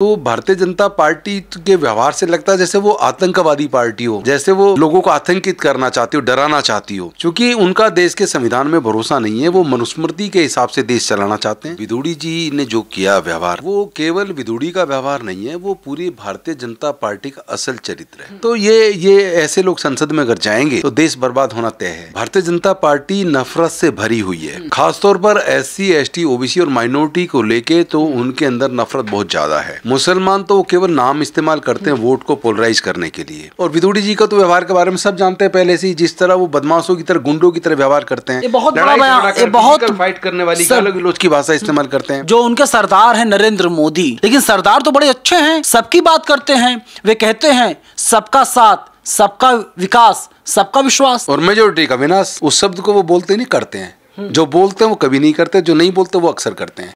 तो भारतीय जनता पार्टी के व्यवहार से लगता है जैसे वो आतंकवादी पार्टी हो जैसे वो लोगों को आतंकित करना चाहती हो डराना चाहती हो क्योंकि उनका देश के संविधान में भरोसा नहीं है वो मनुस्मृति के हिसाब से देश चलाना चाहते हैं विदुड़ी जी ने जो किया व्यवहार वो केवल विदुड़ी का व्यवहार नहीं है वो पूरी भारतीय जनता पार्टी का असल चरित्र है तो ये ये ऐसे लोग संसद में अगर जाएंगे तो देश बर्बाद होना तय है भारतीय जनता पार्टी नफरत से भरी हुई है खासतौर पर एस सी ओबीसी और माइनॉरिटी को लेके तो उनके अंदर नफरत बहुत ज्यादा है मुसलमान तो वो केवल नाम इस्तेमाल करते हैं वोट को पोलराइज करने के लिए और विदुड़ी जी का तो व्यवहार के बारे में सब जानते हैं पहले से ही जिस तरह वो बदमाशों की तरह गुंडों की तरह व्यवहार करते हैं ये बहुत बड़ा बयान ये बहुत फाइट करने वाली अलग विलोच की भाषा इस्तेमाल करते हैं जो उनके सरदार है नरेंद्र मोदी लेकिन सरदार तो बड़े अच्छे हैं सबकी बात करते हैं वे कहते हैं सबका साथ सबका विकास सबका विश्वास और मेजोरिटी का विनाश उस शब्द को वो बोलते नहीं करते हैं जो बोलते हैं वो कभी नहीं करते जो नहीं बोलते वो अक्सर करते हैं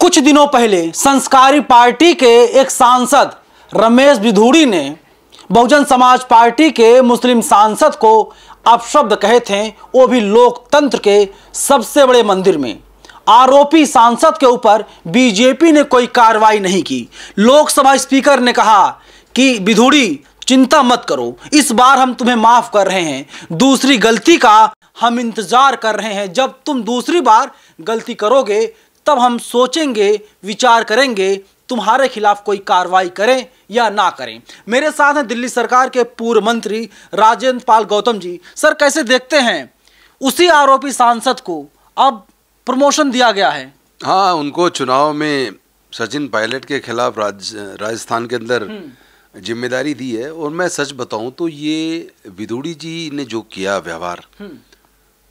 कुछ दिनों पहले संस्कारी पार्टी के एक सांसद रमेश विधूड़ी ने बहुजन समाज पार्टी के मुस्लिम सांसद को अपशब्द कहे थे वो भी लोकतंत्र के सबसे बड़े मंदिर में आरोपी सांसद के ऊपर बीजेपी ने कोई कार्रवाई नहीं की लोकसभा स्पीकर ने कहा कि विधूड़ी चिंता मत करो इस बार हम तुम्हें माफ कर रहे हैं दूसरी गलती का हम इंतजार कर रहे हैं जब तुम दूसरी बार गलती करोगे तब हम सोचेंगे विचार करेंगे तुम्हारे खिलाफ कोई कार्रवाई करें या ना करें मेरे साथ हैं दिल्ली सरकार के पूर्व मंत्री राजेंद्र पाल गौतम जी सर कैसे देखते हैं उसी आरोपी सांसद को अब प्रमोशन दिया गया है हाँ उनको चुनाव में सचिन पायलट के खिलाफ राज, राजस्थान के अंदर हम्म। जिम्मेदारी दी है और मैं सच बताऊं तो ये विदुड़ी जी ने जो किया व्यवहार हम्म।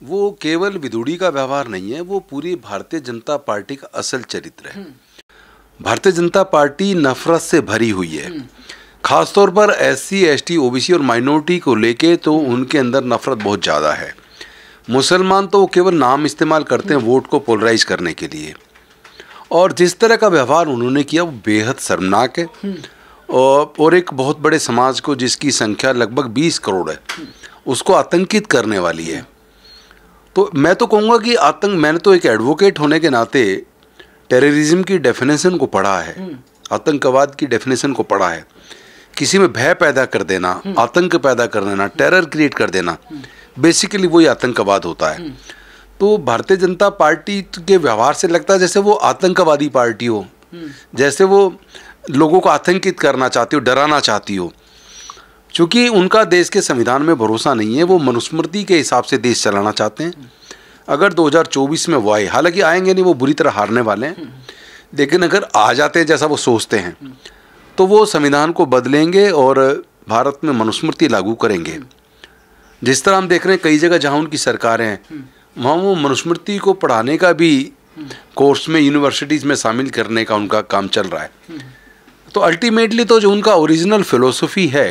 वो केवल विदुड़ी का व्यवहार नहीं है वो पूरी भारतीय जनता पार्टी का असल चरित्र है हम्म। भारतीय जनता पार्टी नफरत से भरी हुई है हम्म। खासतौर पर S C S T O B C और माइनॉरिटी को लेके तो उनके अंदर नफरत बहुत ज़्यादा है मुसलमान तो वो केवल नाम इस्तेमाल करते हैं हम्म। वोट को पोलराइज करने के लिए और जिस तरह का व्यवहार उन्होंने किया वो बेहद शर्मनाक है और एक बहुत बड़े समाज को जिसकी संख्या लगभग 20 करोड़ है उसको आतंकित करने वाली है तो मैं तो कहूँगा कि आतंक मैंने तो एक एडवोकेट होने के नाते टेररिज्म की डेफिनेशन को पढ़ा है हम्म। आतंकवाद की डेफिनेशन को पढ़ा है किसी में भय पैदा कर देना हम्म। आतंक पैदा कर देना टेरर क्रिएट कर देना बेसिकली हम्म। वही आतंकवाद होता है तो भारतीय जनता पार्टी के व्यवहार से लगता है जैसे वो आतंकवादी पार्टी हो जैसे वो लोगों को आतंकित करना चाहती हो डराना चाहती हो चूँकि उनका देश के संविधान में भरोसा नहीं है वो मनुस्मृति के हिसाब से देश चलाना चाहते हैं अगर 2024 में वो आए हालांकि आएंगे नहीं वो बुरी तरह हारने वाले हैं लेकिन अगर आ जाते हैं जैसा वो सोचते हैं तो वो संविधान को बदलेंगे और भारत में मनुस्मृति लागू करेंगे जिस तरह हम देख रहे हैं कई जगह जहाँ उनकी सरकारें हैं वहाँ वो मनुस्मृति को पढ़ाने का भी कोर्स में यूनिवर्सिटीज़ में शामिल करने का उनका काम चल रहा है तो अल्टीमेटली तो जो उनका ओरिजिनल फिलोसफी है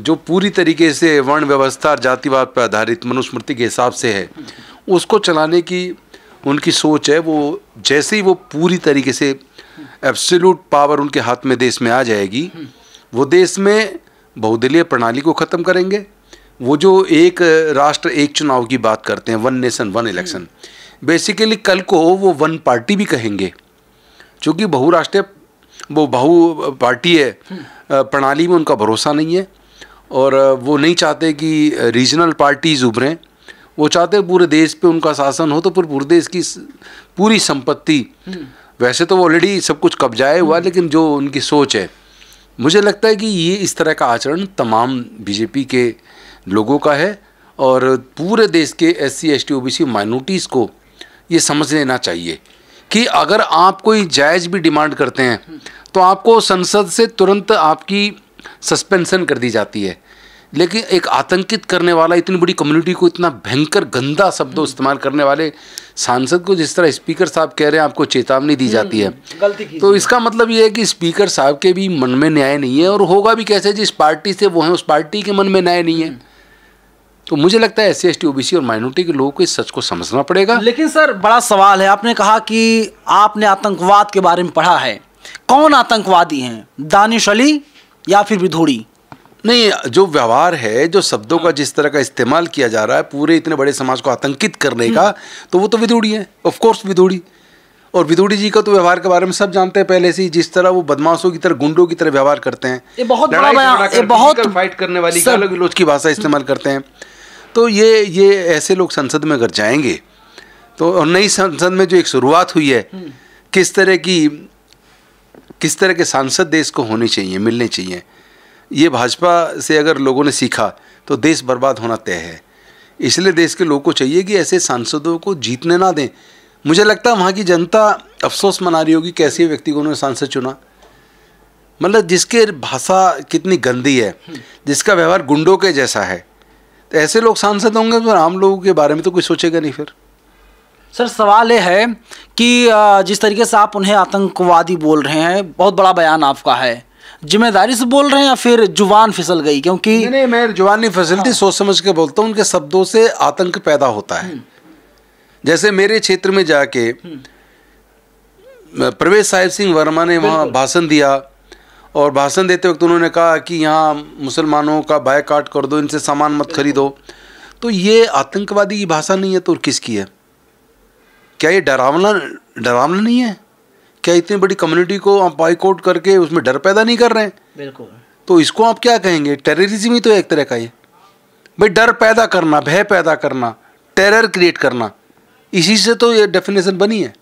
जो पूरी तरीके से वर्ण व्यवस्था और जातिवाद पर आधारित मनुस्मृति के हिसाब से है उसको चलाने की उनकी सोच है वो जैसे ही वो पूरी तरीके से एब्सोल्यूट पावर उनके हाथ में देश में आ जाएगी वो देश में बहुदलीय प्रणाली को ख़त्म करेंगे वो जो एक राष्ट्र एक चुनाव की बात करते हैं one nation one election basically कल को वो वन पार्टी भी कहेंगे क्योंकि बहुराष्ट्रीय वो बहु पार्टी है प्रणाली में उनका भरोसा नहीं है और वो नहीं चाहते कि रीजनल पार्टीज़ उभरें वो चाहते पूरे देश पे उनका शासन हो तो फिर पूरे देश की पूरी संपत्ति हम्म। वैसे तो ऑलरेडी सब कुछ कब्जाए हुआ हम्म। लेकिन जो उनकी सोच है मुझे लगता है कि ये इस तरह का आचरण तमाम बीजेपी के लोगों का है और पूरे देश के S C S T O B C minorities को ये समझ लेना चाहिए कि अगर आप कोई जायज़ भी डिमांड करते हैं हम्म। तो आपको संसद से तुरंत आपकी सस्पेंशन कर दी जाती है लेकिन एक आतंकित करने वाला इतनी बड़ी कम्युनिटी को इतना भयंकर गंदा शब्दों हम्म। इस्तेमाल करने वाले सांसद को जिस तरह स्पीकर साहब कह रहे हैं आपको चेतावनी दी जाती है हम्म, गलती की तो इसका मतलब ये है कि स्पीकर साहब के भी मन में न्याय नहीं है और होगा भी कैसे जिस पार्टी से वो हैं उस पार्टी के मन में न्याय नहीं है हम्म। तो मुझे लगता है एस सी ओबीसी और माइनॉरिटी के लोगों को इस सच को समझना पड़ेगा लेकिन सर बड़ा सवाल है आपने कहा कि आपने आतंकवाद के बारे में पढ़ा है कौन आतंकवादी हैं दानिश अली या फिर विधोड़ी नहीं जो व्यवहार है जो शब्दों का जिस तरह का इस्तेमाल किया जा रहा है पूरे इतने बड़े समाज को आतंकित करने का हम्म। तो वो तो विधोड़ी है ऑफ कोर्स और विधुड़ी जी का तो व्यवहार के बारे में सब जानते हैं पहले से ही जिस तरह वो बदमाशों की तरह गुंडों की तरह व्यवहार करते हैं ये बहुत बड़ा बयान ये बहुत फाइट करने वाली अलग लोच की भाषा इस्तेमाल करते हैं तो ये ये ऐसे लोग संसद में अगर जाएंगे तो और नई संसद में जो एक शुरुआत हुई है हम्म। किस तरह की किस तरह के सांसद देश को होने चाहिए मिलने चाहिए ये भाजपा से अगर लोगों ने सीखा तो देश बर्बाद होना तय है इसलिए देश के लोगों को चाहिए कि ऐसे सांसदों को जीतने ना दें मुझे लगता है वहाँ की जनता अफसोस मना रही होगी कैसे व्यक्ति को उन्होंने सांसद चुना मतलब जिसके भाषा कितनी गंदी है जिसका व्यवहार गुंडों के जैसा है तो ऐसे लोग सांसद होंगे तो आम लोगों के बारे में तो कोई सोचेगा नहीं फिर सर सवाल ये है कि जिस तरीके से आप उन्हें आतंकवादी बोल रहे हैं बहुत बड़ा बयान आपका है जिम्मेदारी से बोल रहे हैं या फिर जुबान फिसल गई क्योंकि नहीं, नहीं मैं जुबान नहीं फिसलती हाँ। सोच समझ के बोलता हूँ उनके शब्दों से आतंक पैदा होता है हम्म। जैसे मेरे क्षेत्र में जाके हम्म। प्रवेश साहिब सिंह वर्मा ने वहाँ भाषण दिया और भाषण देते वक्त उन्होंने कहा कि यहाँ मुसलमानों का बायकाट कर दो इनसे सामान मत खरीदो तो ये आतंकवादी की भाषा नहीं है तो किसकी है क्या ये डरावना डरावना नहीं है क्या इतनी बड़ी कम्युनिटी को आप बाइकआउट करके उसमें डर पैदा नहीं कर रहे हैं बिल्कुल तो इसको आप क्या कहेंगे टेररिज्म ही तो एक तरह का ये भाई डर पैदा करना भय पैदा करना टेरर क्रिएट करना इसी से तो ये डेफिनेशन बनी है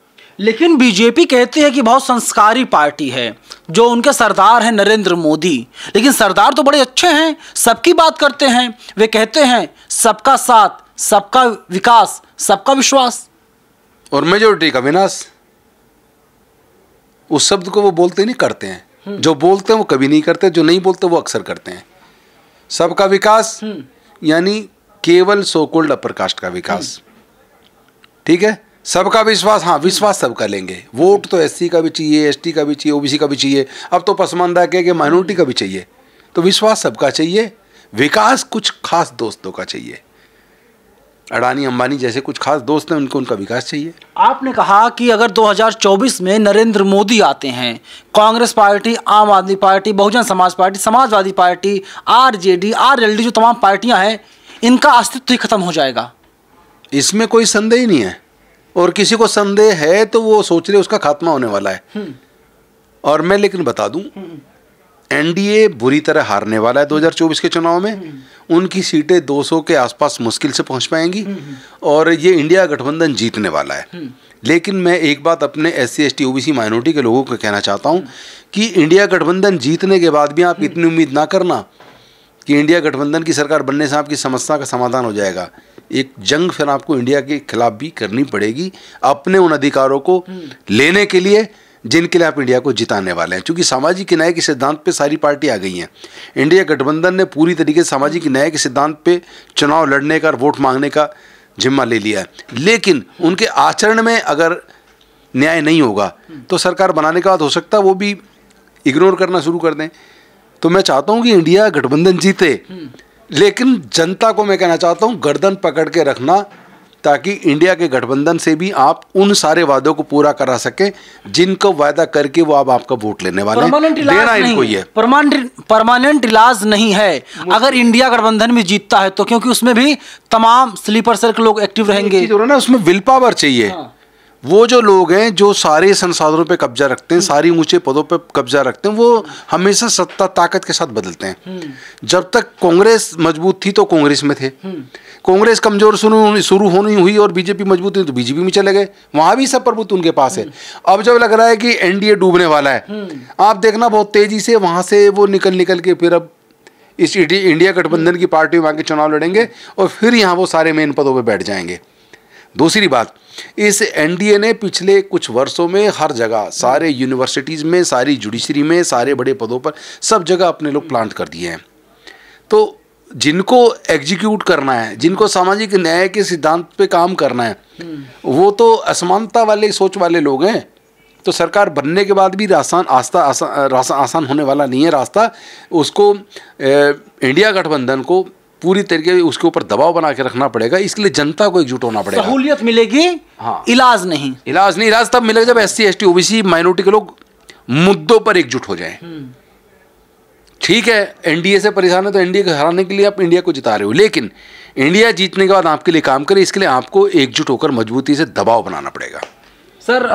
लेकिन बीजेपी कहती है कि बहुत संस्कारी पार्टी है जो उनके सरदार हैं नरेंद्र मोदी लेकिन सरदार तो बड़े अच्छे हैं सबकी बात करते हैं वे कहते हैं सबका साथ सबका विकास सबका विश्वास और मेजोरिटी का विनाश उस शब्द को वो बोलते नहीं करते हैं हम्म। जो बोलते हैं वो कभी नहीं करते जो नहीं बोलते वो अक्सर करते हैं सबका विकास हम्म। यानी केवल सोकोल्ड अपर कास्ट का विकास हम्म। ठीक है सबका विश्वास हाँ विश्वास सबका लेंगे वोट तो एससी का भी चाहिए एसटी का भी चाहिए ओबीसी का भी चाहिए अब तो पसमानदा कह के माइनॉरिटी का भी चाहिए तो विश्वास सबका चाहिए विकास कुछ खास दोस्तों का चाहिए अडानी अंबानी जैसे कुछ खास दोस्त हैं उनको उनका विकास चाहिए आपने कहा कि अगर 2024 में नरेंद्र मोदी आते हैं कांग्रेस पार्टी आम आदमी party Bahujan Samaj party Samajwadi party RJD RLD जो तमाम पार्टियां हैं इनका अस्तित्व ही खत्म हो जाएगा इसमें कोई संदेह ही नहीं है और किसी को संदेह है तो वो सोच रहे उसका खात्मा होने वाला है हम्म। और मैं लेकिन बता दूं हम्म। एनडीए बुरी तरह हारने वाला है 2024 के चुनाव में हम्म। उनकी सीटें 200 के आसपास मुश्किल से पहुंच पाएंगी हम्म, हम्म। और ये इंडिया गठबंधन जीतने वाला है लेकिन मैं एक बात अपने S C S T OBC minority के लोगों को कहना चाहता हूँ कि इंडिया गठबंधन जीतने के बाद भी आप इतनी उम्मीद ना करना कि इंडिया गठबंधन की सरकार बनने से आपकी समस्या का समाधान हो जाएगा एक जंग फिर आपको इंडिया के खिलाफ भी करनी पड़ेगी अपने उन अधिकारों को लेने के लिए जिनके लिए आप इंडिया को जिताने वाले हैं क्योंकि सामाजिक न्याय के सिद्धांत पे सारी पार्टी आ गई हैं इंडिया गठबंधन ने पूरी तरीके से सामाजिक न्याय के सिद्धांत पे चुनाव लड़ने का और वोट मांगने का जिम्मा ले लिया है लेकिन उनके आचरण में अगर न्याय नहीं होगा तो सरकार बनाने के बाद हो सकता है वो भी इग्नोर करना शुरू कर दें तो मैं चाहता हूँ कि इंडिया गठबंधन जीते लेकिन जनता को मैं कहना चाहता हूँ गर्दन पकड़ के रखना ताकि इंडिया के गठबंधन से भी आप उन सारे वादों को पूरा करा सके जिनको वायदा करके वो आप आपका वोट लेने वाले देना इनको ये परमानेंट इलाज नहीं है अगर इंडिया गठबंधन में जीतता है तो क्योंकि उसमें भी तमाम स्लीपर सेल के लोग एक्टिव रहेंगे ना उसमें विल पावर चाहिए हाँ। वो जो लोग हैं जो सारे संसाधनों पे कब्जा रखते हैं हम्म। सारी ऊंचे पदों पे कब्जा रखते हैं वो हमेशा सत्ता ताकत के साथ बदलते हैं हम्म। जब तक कांग्रेस मजबूत थी तो कांग्रेस में थे हम्म। कांग्रेस कमजोर शुरू शुरू होनी हुई और बीजेपी मजबूत हुई तो बीजेपी में चले गए वहां भी सब प्रभुत्व उनके पास है अब जब लग रहा है कि एनडीए डूबने वाला है आप देखना बहुत तेजी से वहां से वो निकल निकल के फिर अब इस इंडिया गठबंधन की पार्टी में के चुनाव लड़ेंगे और फिर यहाँ वो सारे मेन पदों पर बैठ जाएंगे दूसरी बात इस एनडीए ने पिछले कुछ वर्षों में हर जगह सारे यूनिवर्सिटीज़ में सारी जुडिशरी में सारे बड़े पदों पर सब जगह अपने लोग प्लांट कर दिए हैं तो जिनको एग्जीक्यूट करना है जिनको सामाजिक न्याय के सिद्धांत पे काम करना है हम्म। वो तो असमानता वाले सोच वाले लोग हैं तो सरकार बनने के बाद भी आसान आस्था आसान आसान होने वाला नहीं है रास्ता उसको ए, इंडिया गठबंधन को पूरी तरीके उसके ऊपर दबाव बना के रखना पड़ेगा इसके लिए जनता को एकजुट होना पड़ेगा सहूलियत मिलेगी हाँ इलाज नहीं इलाज नहीं इलाज तब मिलेगा जब S C S T OBC minority के लोग मुद्दों पर एकजुट हो जाए हम्म। ठीक है एनडीए से परेशान है तो एनडीए को हराने के लिए आप इंडिया को जिता रहे हो लेकिन इंडिया जीतने के बाद आपके लिए काम करे इसके लिए आपको एकजुट होकर मजबूती से दबाव बनाना पड़ेगा सर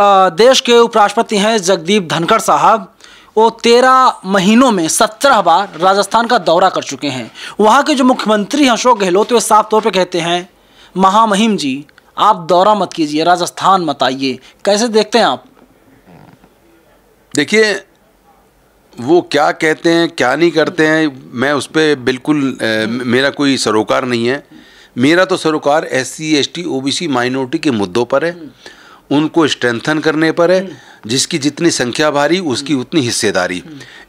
देश के उपराष्ट्रपति हैं जगदीप धनखड़ साहब वो तेरह महीनों में सत्रह बार राजस्थान का दौरा कर चुके हैं वहाँ के जो मुख्यमंत्री हैं अशोक गहलोत वे साफ तौर पर कहते हैं महामहिम जी आप दौरा मत कीजिए राजस्थान मत आइए कैसे देखते हैं आप देखिए वो क्या कहते हैं क्या नहीं करते हैं मैं उस पर बिल्कुल ए, मेरा कोई सरोकार नहीं है मेरा तो सरोकार S C S T O B C minority के मुद्दों पर है उनको स्ट्रेंथन करने पर है जिसकी जितनी संख्या भारी उसकी उतनी हिस्सेदारी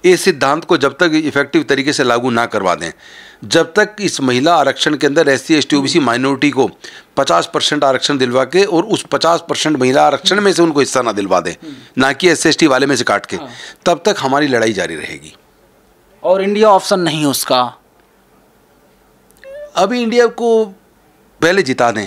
इस सिद्धांत को जब तक इफेक्टिव तरीके से लागू ना करवा दें जब तक इस महिला आरक्षण के अंदर S C S T O B C minority को 50 परसेंट आरक्षण दिलवा के और उस 50 परसेंट महिला आरक्षण में से उनको हिस्सा ना दिलवा दें ना कि एस सी वाले में से काट के हाँ। तब तक हमारी लड़ाई जारी रहेगी और इंडिया ऑप्शन नहीं उसका अभी इंडिया को पहले जिता दें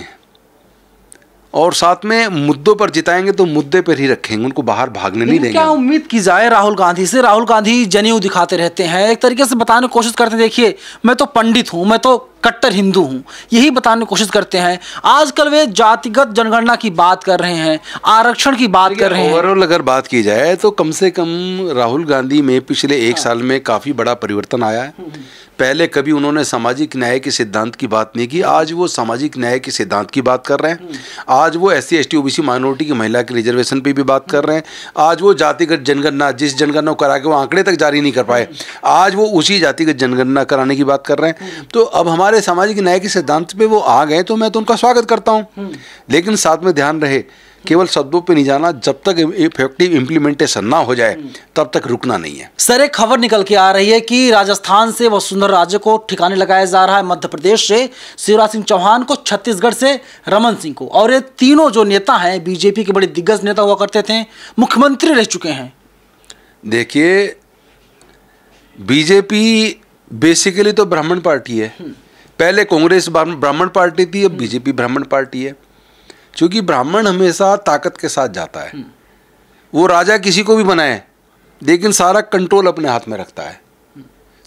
और साथ में मुद्दों पर जिताएंगे तो मुद्दे पर ही रखेंगे उनको बाहर भागने नहीं देंगे क्या उम्मीद की जाए राहुल गांधी से राहुल गांधी जनेऊ दिखाते रहते हैं एक तरीके से बताने की कोशिश करते देखिए मैं तो पंडित हूँ मैं तो कट्टर हिंदू हूँ यही बताने की कोशिश करते हैं आजकल वे जातिगत जनगणना की बात कर रहे हैं आरक्षण की बात कर रहे हैं ओवरऑल अगर बात की जाए तो कम से कम राहुल गांधी में पिछले एक हाँ। साल में काफ़ी बड़ा परिवर्तन आया है पहले कभी उन्होंने सामाजिक न्याय के सिद्धांत की बात नहीं की आज वो सामाजिक न्याय के सिद्धांत की बात कर रहे हैं हम्म। आज वो S C S T C minority की महिला के रिजर्वेशन पे भी बात कर रहे हैं आज वो जातिगत जनगणना जिस जनगणना करा के वो आंकड़े तक जारी नहीं कर पाए हम्म। आज वो उसी जातिगत जनगणना कराने की बात कर रहे हैं हम्म। तो अब हमारे हमारे सामाजिक न्याय के सिद्धांत पे वो आ गए तो मैं तो उनका स्वागत करता हूँ हम्म। लेकिन साथ में ध्यान रहे केवल शब्दों पे नहीं जाना जब तक इफेक्टिव इम्प्लीमेंटेशन ना हो जाए हम्म। तब तक रुकना नहीं है सर एक खबर निकल के आ रही है कि राजस्थान से वसुंधरा राजे को ठिकाने लगाया जा रहा है मध्य प्रदेश से शिवराज सिंह चौहान को छत्तीसगढ़ से रमन सिंह को और ये तीनों जो नेता हैं बीजेपी के बड़े दिग्गज नेता हुआ करते थे मुख्यमंत्री रह चुके हैं देखिए बीजेपी बेसिकली तो ब्राह्मण पार्टी है हम्म। पहले कांग्रेस ब्राह्मण पार्टी थी अब बीजेपी ब्राह्मण पार्टी है क्योंकि ब्राह्मण हमेशा ताकत के साथ जाता है हम्म। वो राजा किसी को भी बनाए लेकिन सारा कंट्रोल अपने हाथ में रखता है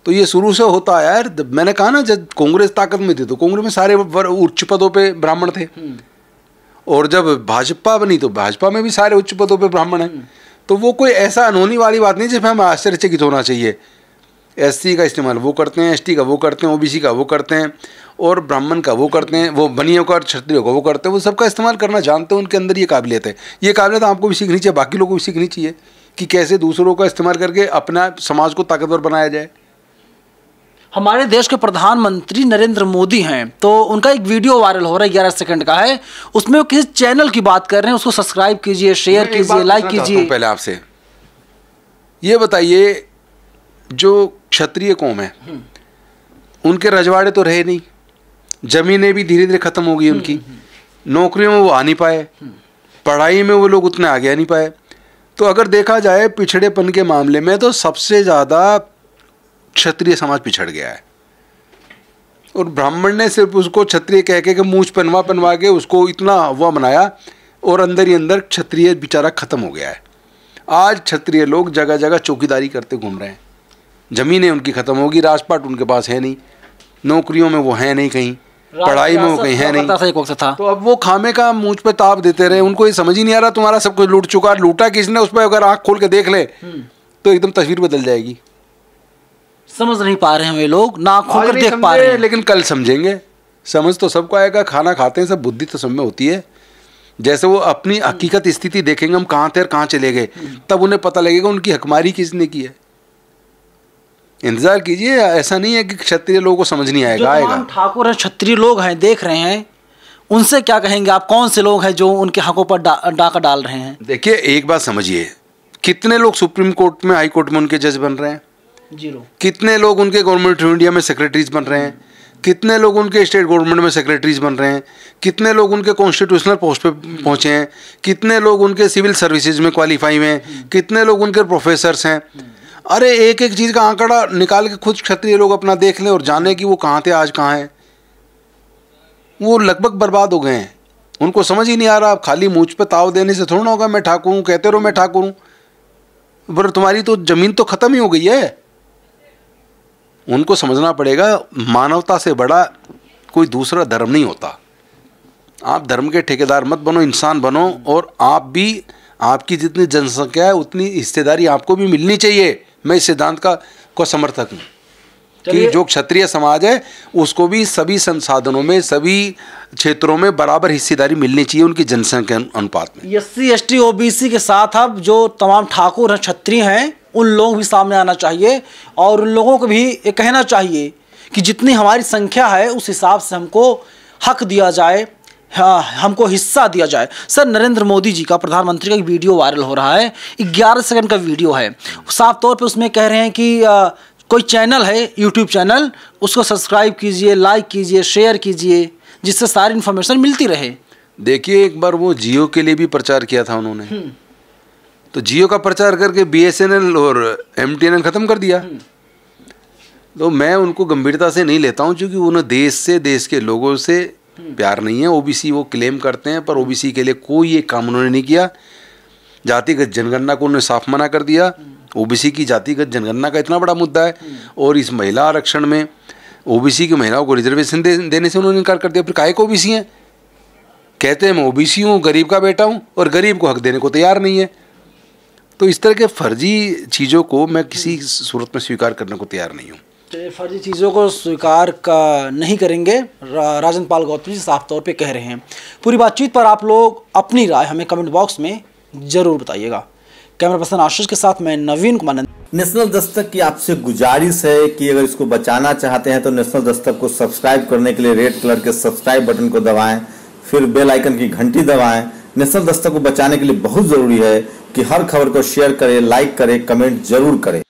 तो ये शुरू से होता है यार मैंने कहा ना जब कांग्रेस ताकत में थी तो कांग्रेस में सारे उच्च पदों पे ब्राह्मण थे हम्म। और जब भाजपा बनी तो भाजपा में भी सारे उच्च पदों पे ब्राह्मण हैं हम्म। तो वो कोई ऐसा अनहोनी वाली बात नहीं जिसमें हमें आश्चर्यचकित होना चाहिए एस का इस्तेमाल वो करते हैं एस का वो करते हैं ओ का वो करते हैं और ब्राह्मण का वो करते हैं वो बनियों का और क्षत्रियों का वो करते हैं वो सबका इस्तेमाल करना जानते हैं उनके अंदर ये काबिलियत है ये काबिलियत तो आपको भी सीखनी चाहिए बाकी लोगों को भी सीखनी चाहिए कि कैसे दूसरों का इस्तेमाल करके अपना समाज को ताकतवर बनाया जाए हमारे देश के प्रधानमंत्री नरेंद्र मोदी हैं तो उनका एक वीडियो वायरल हो रहा है ग्यारह सेकंड का है उसमें वो किसी चैनल की बात कर रहे हैं उसको सब्सक्राइब कीजिए शेयर कीजिए लाइक कीजिए पहले आपसे ये बताइए जो क्षत्रिय कौम है हम्म। उनके रजवाड़े तो रहे नहीं ज़मीनें भी धीरे धीरे ख़त्म हो गई हम्म, उनकी हम्म, नौकरियों में वो आ नहीं पाए पढ़ाई में वो लोग उतने आगे आ नहीं पाए तो अगर देखा जाए पिछड़ेपन के मामले में तो सबसे ज़्यादा क्षत्रिय समाज पिछड़ गया है और ब्राह्मण ने सिर्फ उसको क्षत्रिय कह के मूछ पनवा पनवा के उसको इतना हवा बनाया और अंदर ही अंदर क्षत्रिय बेचारा ख़त्म हो गया है आज क्षत्रिय लोग जगह जगह चौकीदारी करते घूम रहे हैं ज़मीनें उनकी ख़त्म होगी राजपाट उनके पास है नहीं नौकरियों में वो है नहीं कहीं पढ़ाई में वो कहीं है नहीं था तो अब वो खामे का मुँह पे ताप देते रहे उनको ये समझ ही नहीं आ रहा तुम्हारा सब कुछ लूट चुका लूटा किसने उस पर अगर आँख खोल के देख ले हम्म। तो एकदम तस्वीर बदल जाएगी समझ नहीं पा रहे हैं वे लोग ना खोल कर देख पा रहे हैं लेकिन कल समझेंगे समझ तो सबको आएगा खाना खाते हैं सब बुद्धि तो सब में होती है जैसे वो अपनी हम्म। हकीकत स्थिति देखेंगे हम कहाँ थे और कहाँ चले गए हम्म। तब उन्हें पता लगेगा उनकी हकमारी किसने की है इंतजार कीजिए ऐसा नहीं है कि क्षत्रिय लोगों को समझ नहीं आएगा आएगा ठाकुर है क्षत्रिय लोग हैं देख रहे हैं उनसे क्या कहेंगे आप कौन से लोग हैं जो उनके हकों पर डा, डाका डाल रहे हैं देखिए एक बात समझिए कितने लोग सुप्रीम कोर्ट में हाई कोर्ट में उनके जज बन रहे हैं जीरो कितने लोग उनके गवर्नमेंट ऑफ इंडिया में सेक्रेटरीज बन रहे हैं कितने लोग उनके स्टेट गवर्नमेंट में सेक्रेटरीज बन रहे हैं कितने लोग उनके कॉन्स्टिट्यूशनल पोस्ट पे पहुंचे हैं कितने लोग उनके सिविल सर्विसेज में क्वालिफाई हुए हैं कितने लोग उनके प्रोफेसर्स हैं अरे एक एक चीज़ का आंकड़ा निकाल के खुद क्षत्रिय लोग अपना देख लें और जाने कि वो कहाँ थे आज कहाँ हैं वो लगभग बर्बाद हो गए हैं उनको समझ ही नहीं आ रहा आप खाली मूछ पे ताव देने से थोड़ा ना होगा मैं ठाकुर हूँ कहते रहो मैं ठाकुर हूँ पर तुम्हारी तो ज़मीन तो ख़त्म ही हो गई है उनको समझना पड़ेगा मानवता से बड़ा कोई दूसरा धर्म नहीं होता आप धर्म के ठेकेदार मत बनो इंसान बनो और आप भी आपकी जितनी जनसंख्या है उतनी हिस्सेदारी आपको भी मिलनी चाहिए मैं इस सिद्धांत का को समर्थक हूँ कि जो क्षत्रिय समाज है उसको भी सभी संसाधनों में सभी क्षेत्रों में बराबर हिस्सेदारी मिलनी चाहिए उनकी जनसंख्या अनुपात में S C S T O B C के साथ अब जो तमाम ठाकुर हैं क्षत्रिय हैं उन लोग भी सामने आना चाहिए और उन लोगों को भी ये कहना चाहिए कि जितनी हमारी संख्या है उस हिसाब से हमको हक दिया जाए हाँ, हमको हिस्सा दिया जाए सर नरेंद्र मोदी जी का प्रधानमंत्री का एक वीडियो वायरल हो रहा है ग्यारह सेकंड का वीडियो है साफ तौर पर उसमें कह रहे हैं कि आ, कोई चैनल है यूट्यूब चैनल उसको सब्सक्राइब कीजिए लाइक कीजिए शेयर कीजिए जिससे सारी इन्फॉर्मेशन मिलती रहे देखिए एक बार वो जियो के लिए भी प्रचार किया था उन्होंने हम्म। तो जियो का प्रचार करके बी और एम ख़त्म कर दिया हम्म। तो मैं उनको गंभीरता से नहीं लेता हूँ क्योंकि उन्होंने देश से देश के लोगों से प्यार नहीं है ओबीसी वो क्लेम करते हैं पर ओबीसी के लिए कोई ये काम उन्होंने नहीं किया जातिगत जनगणना को उन्होंने साफ मना कर दिया ओबीसी की जातिगत जनगणना का इतना बड़ा मुद्दा है और इस महिला आरक्षण में ओबीसी की महिलाओं को रिजर्वेशन दे, देने से उन्होंने इनकार कर दिया फिर काय को ओबीसी हैं कहते हैं मैं ओबीसी हूँ गरीब का बेटा हूँ और गरीब को हक देने को तैयार नहीं है तो इस तरह के फर्जी चीज़ों को मैं किसी सूरत में स्वीकार करने को तैयार नहीं हूँ तो फर्जी चीज़ों को स्वीकार का नहीं करेंगे रा, राजन पाल गौतम जी साफ तौर पे कह रहे हैं पूरी बातचीत पर आप लोग अपनी राय हमें कमेंट बॉक्स में ज़रूर बताइएगा कैमरा पर्सन आशीष के साथ मैं नवीन कुमार नेशनल दस्तक की आपसे गुजारिश है कि अगर इसको बचाना चाहते हैं तो नेशनल दस्तक को सब्सक्राइब करने के लिए रेड कलर के सब्सक्राइब बटन को दबाएं फिर बेल आइकन की घंटी दबाएं नेशनल दस्तक को बचाने के लिए बहुत ज़रूरी है कि हर खबर को शेयर करें लाइक करें कमेंट जरूर करें